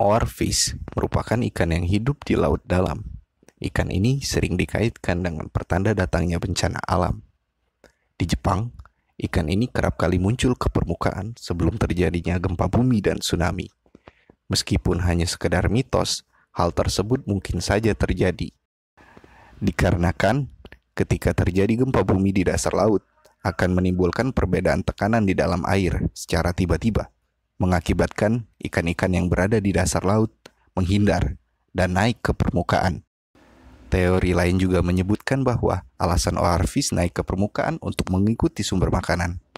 Oarfish merupakan ikan yang hidup di laut dalam. Ikan ini sering dikaitkan dengan pertanda datangnya bencana alam. Di Jepang, ikan ini kerap kali muncul ke permukaan sebelum terjadinya gempa bumi dan tsunami. Meskipun hanya sekedar mitos, hal tersebut mungkin saja terjadi. Dikarenakan, ketika terjadi gempa bumi di dasar laut, akan menimbulkan perbedaan tekanan di dalam air secara tiba-tiba mengakibatkan ikan-ikan yang berada di dasar laut menghindar dan naik ke permukaan. Teori lain juga menyebutkan bahwa alasan ORVs naik ke permukaan untuk mengikuti sumber makanan.